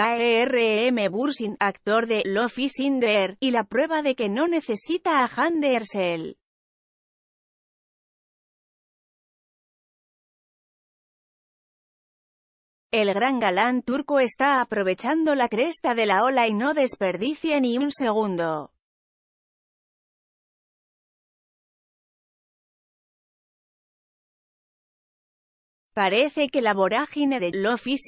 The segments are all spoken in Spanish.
KRM e Bursin, actor de Lofi Air, y la prueba de que no necesita a Han El gran galán turco está aprovechando la cresta de la ola y no desperdicia ni un segundo. Parece que la vorágine de Love is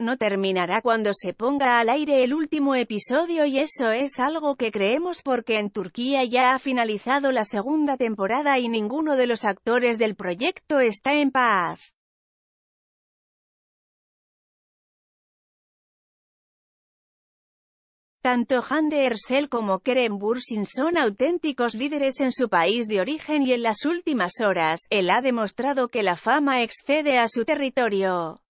no terminará cuando se ponga al aire el último episodio y eso es algo que creemos porque en Turquía ya ha finalizado la segunda temporada y ninguno de los actores del proyecto está en paz. Tanto Han de Ersel como Keren Bursin son auténticos líderes en su país de origen y en las últimas horas, él ha demostrado que la fama excede a su territorio.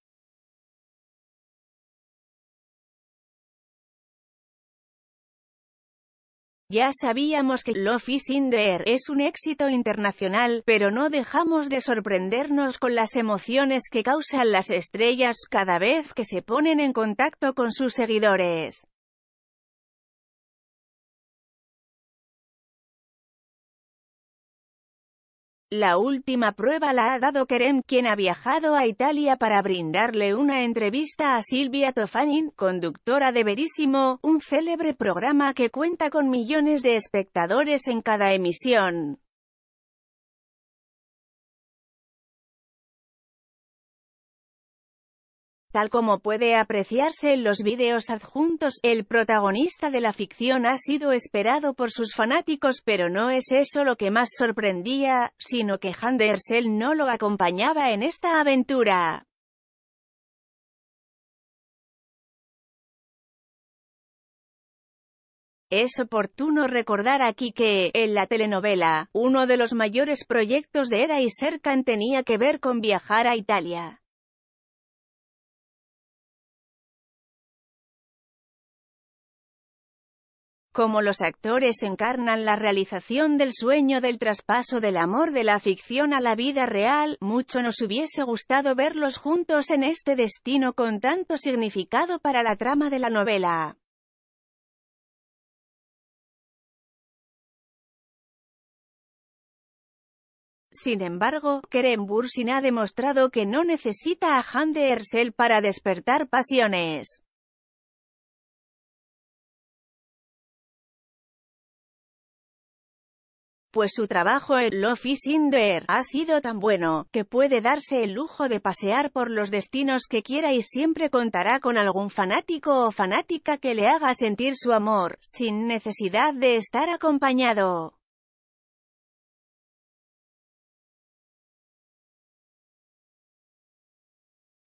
Ya sabíamos que Love is in the Air es un éxito internacional, pero no dejamos de sorprendernos con las emociones que causan las estrellas cada vez que se ponen en contacto con sus seguidores. La última prueba la ha dado Kerem, quien ha viajado a Italia para brindarle una entrevista a Silvia Tofanin, conductora de Verísimo, un célebre programa que cuenta con millones de espectadores en cada emisión. Tal como puede apreciarse en los vídeos adjuntos, el protagonista de la ficción ha sido esperado por sus fanáticos pero no es eso lo que más sorprendía, sino que Handersell no lo acompañaba en esta aventura. Es oportuno recordar aquí que, en la telenovela, uno de los mayores proyectos de Eda y Serkan tenía que ver con viajar a Italia. Como los actores encarnan la realización del sueño del traspaso del amor de la ficción a la vida real, mucho nos hubiese gustado verlos juntos en este destino con tanto significado para la trama de la novela. Sin embargo, Keren Bursin ha demostrado que no necesita a Han de Ersel para despertar pasiones. pues su trabajo en Love is in the Air ha sido tan bueno, que puede darse el lujo de pasear por los destinos que quiera y siempre contará con algún fanático o fanática que le haga sentir su amor, sin necesidad de estar acompañado.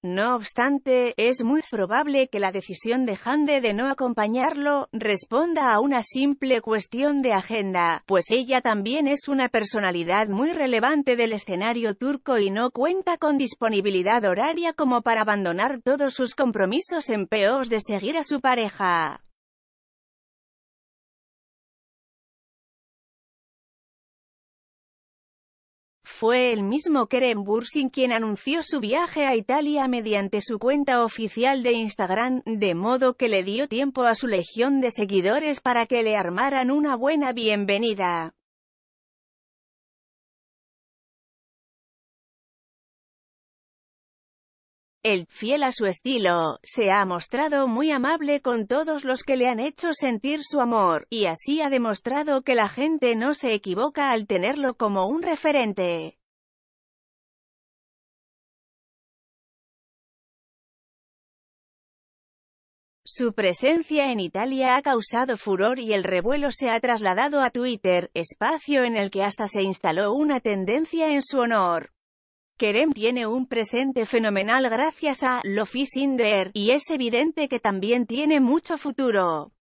No obstante, es muy probable que la decisión de Hande de no acompañarlo, responda a una simple cuestión de agenda, pues ella también es una personalidad muy relevante del escenario turco y no cuenta con disponibilidad horaria como para abandonar todos sus compromisos en peos de seguir a su pareja. fue el mismo Keren Bursin quien anunció su viaje a Italia mediante su cuenta oficial de Instagram, de modo que le dio tiempo a su legión de seguidores para que le armaran una buena bienvenida. El, fiel a su estilo, se ha mostrado muy amable con todos los que le han hecho sentir su amor, y así ha demostrado que la gente no se equivoca al tenerlo como un referente. Su presencia en Italia ha causado furor y el revuelo se ha trasladado a Twitter, espacio en el que hasta se instaló una tendencia en su honor. Kerem tiene un presente fenomenal gracias a Lofi Sinder, y es evidente que también tiene mucho futuro.